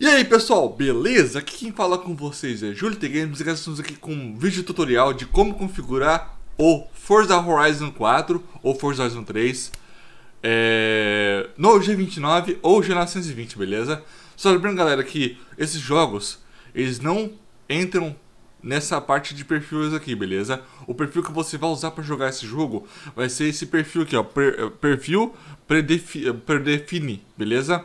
E aí pessoal, beleza? Aqui quem fala com vocês é Júlio T Games e estamos aqui com um vídeo tutorial de como configurar o Forza Horizon 4 ou Forza Horizon 3 é... no G29 ou G920, beleza? Só lembrando galera que esses jogos, eles não entram nessa parte de perfis aqui, beleza? O perfil que você vai usar para jogar esse jogo vai ser esse perfil aqui, ó, per é, perfil é, predefinido, beleza?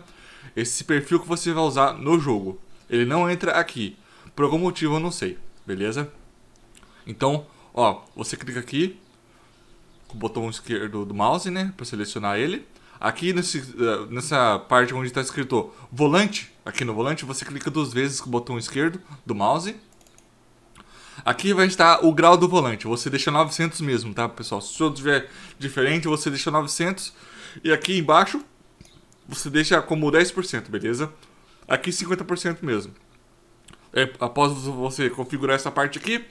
esse perfil que você vai usar no jogo. Ele não entra aqui. Por algum motivo eu não sei, beleza? Então, ó, você clica aqui com o botão esquerdo do mouse, né, para selecionar ele. Aqui nesse, eh, nessa parte onde está escrito volante, aqui no volante, você clica duas vezes com o botão esquerdo do mouse. Aqui vai estar o grau do volante, você deixa 900 mesmo, tá pessoal? Se o seu tiver diferente, você deixa 900. E aqui embaixo você deixa como 10%, beleza? Aqui 50% mesmo. É, após você configurar essa parte aqui,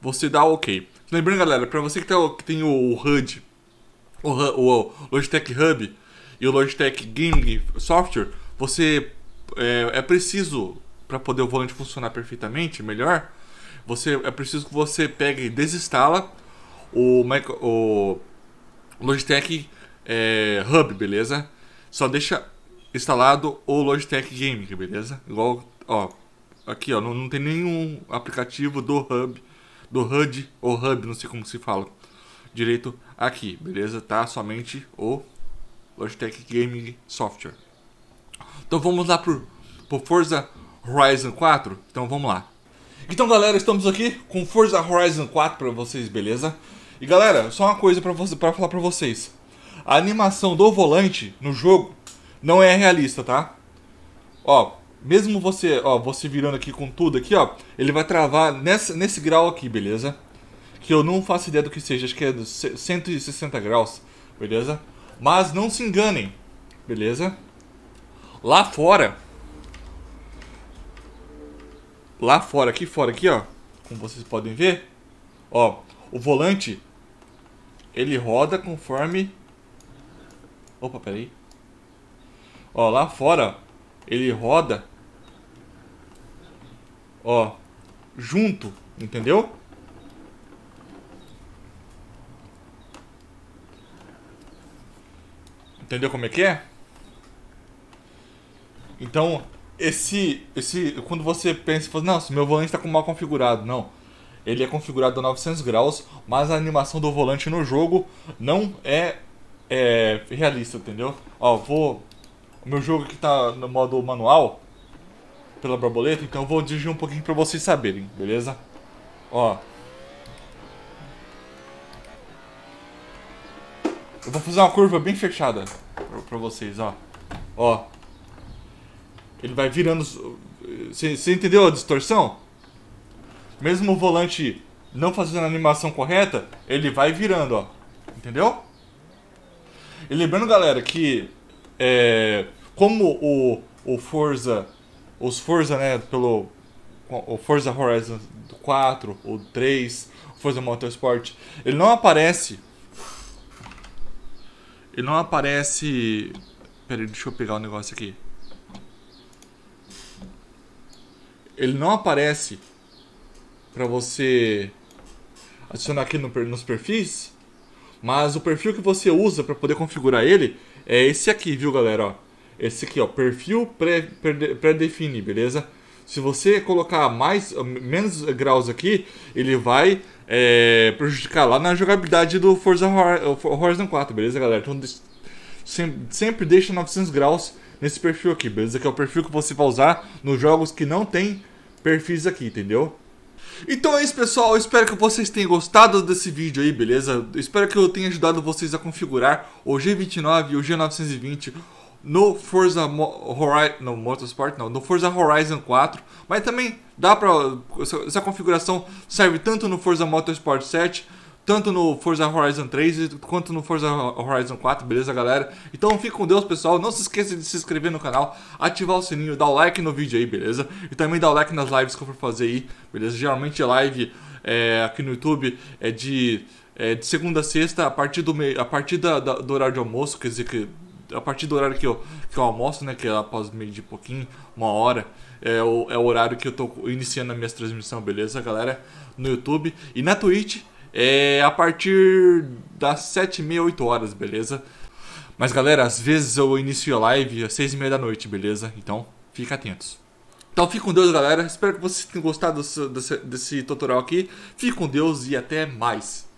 você dá OK. Lembrando, galera, para você que, tá, que, tem o HUD, o, o, Logitech Hub e o Logitech Gaming Software, você é, é preciso para poder o volante funcionar perfeitamente, melhor, você é preciso que você pegue e desinstala o, o Logitech é, Hub, beleza? Só deixa instalado o Logitech Gaming, beleza? Igual, ó, aqui, ó, não, não tem nenhum aplicativo do Hub, do HUD ou Hub, não sei como se fala direito aqui, beleza? Tá? Somente o Logitech Gaming Software. Então vamos lá pro, pro Forza Horizon 4? Então vamos lá. Então galera, estamos aqui com Forza Horizon 4 para vocês, beleza? E galera, só uma coisa para você, pra falar para vocês a animação do volante no jogo não é realista, tá? Ó, mesmo você, ó, você virando aqui com tudo aqui, ó, ele vai travar nessa, nesse grau aqui, beleza? Que eu não faço ideia do que seja, acho que é 160 graus, beleza? Mas não se enganem, beleza? Lá fora, lá fora, aqui fora, aqui, ó, como vocês podem ver, ó, o volante, ele roda conforme Opa, peraí. Ó, lá fora, ele roda. Ó, junto, entendeu? Entendeu como é que é? Então, esse, esse, quando você pensa, não, se meu volante está mal configurado, não. Ele é configurado a 900 graus, mas a animação do volante no jogo não é é, realista, entendeu? Ó, vou... O meu jogo aqui tá no modo manual, pela borboleta, então eu vou dirigir um pouquinho pra vocês saberem, beleza? Ó. Eu vou fazer uma curva bem fechada pra, vocês, ó. Ó. Ele vai virando... Você entendeu a distorção? Mesmo o volante não fazendo a animação correta, ele vai virando, ó. Entendeu? E lembrando, galera, que é, como o, o Forza, os Forza, né, pelo o Forza Horizon 4 ou 3, Forza Motorsport, ele não aparece ele não aparece. peraí deixa eu pegar o um negócio aqui. Ele não aparece pra você adicionar aqui no, nos perfis. Mas o perfil que você usa para poder configurar ele é esse aqui, viu, galera? Ó, esse aqui, ó, perfil pré-define, beleza? Se você colocar mais, ah, menos graus aqui, ele vai é, prejudicar lá na jogabilidade do Forza Horizon 4, beleza, galera? Então sempre deixa 900 graus nesse perfil aqui, beleza? Que é o perfil que você vai usar nos jogos que não tem perfis aqui, entendeu? Então é isso, pessoal. Eu espero que vocês tenham gostado desse vídeo aí, beleza? Eu espero que eu tenha ajudado vocês a configurar o G29 e o G920 no Forza Mo Horizon, no Motorsport não, no Forza Horizon 4, mas também dá para essa configuração serve tanto no Forza Motorsport 7 tanto no Forza Horizon 3 quanto no Forza Horizon 4, beleza, galera? Então fique com Deus, pessoal. Não se esqueça de se inscrever no canal, ativar o sininho, dar o like no vídeo aí, beleza? E também dar o like nas lives que eu for fazer aí, beleza? Geralmente é live é, aqui no YouTube é de, é, de segunda a sexta, a partir, do, meio, a partir da, da, do horário de almoço, quer dizer que a partir do horário que eu, que eu almoço, né? Que é após meio de pouquinho, uma hora. É o, é o horário que eu tô iniciando a minha transmissão, beleza, galera? No YouTube. E na Twitch é, a partir das 7 e meia, 8 horas, beleza? Mas galera, às vezes eu inicio a live às 6 e meia da noite, beleza? Então, fica atentos. Então, fique com Deus, galera. Espero que vocês tenham gostado desse, desse, desse tutorial aqui. Fique com Deus e até mais.